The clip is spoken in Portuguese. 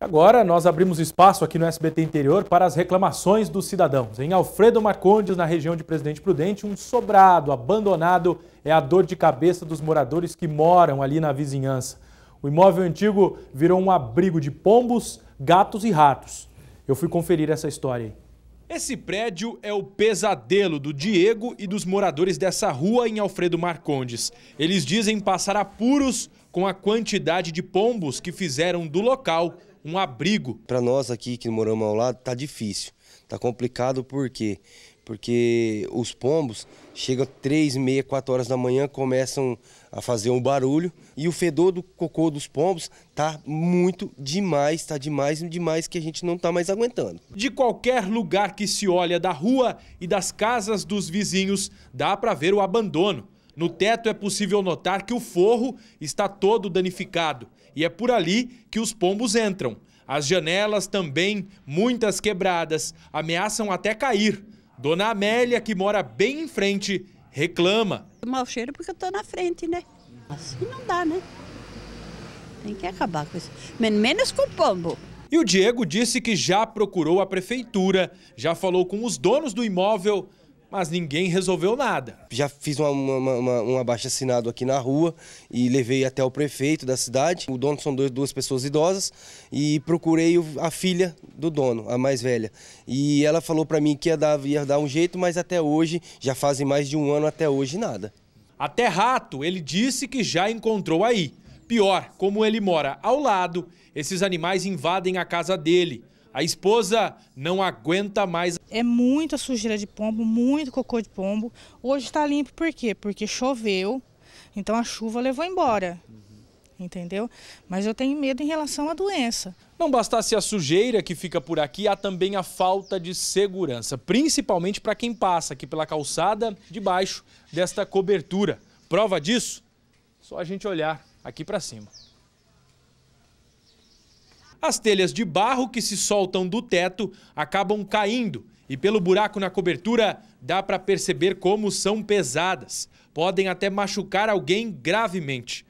Agora nós abrimos espaço aqui no SBT Interior para as reclamações dos cidadãos. Em Alfredo Marcondes, na região de Presidente Prudente, um sobrado abandonado é a dor de cabeça dos moradores que moram ali na vizinhança. O imóvel antigo virou um abrigo de pombos, gatos e ratos. Eu fui conferir essa história aí. Esse prédio é o pesadelo do Diego e dos moradores dessa rua em Alfredo Marcondes. Eles dizem passar apuros com a quantidade de pombos que fizeram do local um abrigo. Para nós aqui que moramos ao lado, tá difícil. Tá complicado por quê? Porque os pombos chegam três meia, quatro horas da manhã, começam a fazer um barulho. E o fedor do cocô dos pombos tá muito demais, tá demais, demais que a gente não tá mais aguentando. De qualquer lugar que se olha da rua e das casas dos vizinhos, dá para ver o abandono. No teto é possível notar que o forro está todo danificado e é por ali que os pombos entram. As janelas também, muitas quebradas, ameaçam até cair. Dona Amélia, que mora bem em frente, reclama. Mal cheiro porque eu estou na frente, né? Assim não dá, né? Tem que acabar com isso. Menos com o pombo. E o Diego disse que já procurou a prefeitura, já falou com os donos do imóvel, mas ninguém resolveu nada. Já fiz uma, uma, uma, um abaixo assinado aqui na rua e levei até o prefeito da cidade. O dono são dois, duas pessoas idosas e procurei a filha do dono, a mais velha. E ela falou para mim que ia dar, ia dar um jeito, mas até hoje, já fazem mais de um ano até hoje, nada. Até rato, ele disse que já encontrou aí. Pior, como ele mora ao lado, esses animais invadem a casa dele. A esposa não aguenta mais. É muita sujeira de pombo, muito cocô de pombo. Hoje está limpo por quê? Porque choveu, então a chuva levou embora. Entendeu? Mas eu tenho medo em relação à doença. Não bastasse a sujeira que fica por aqui, há também a falta de segurança, principalmente para quem passa aqui pela calçada debaixo desta cobertura. Prova disso? Só a gente olhar aqui para cima. As telhas de barro que se soltam do teto acabam caindo e, pelo buraco na cobertura, dá para perceber como são pesadas. Podem até machucar alguém gravemente.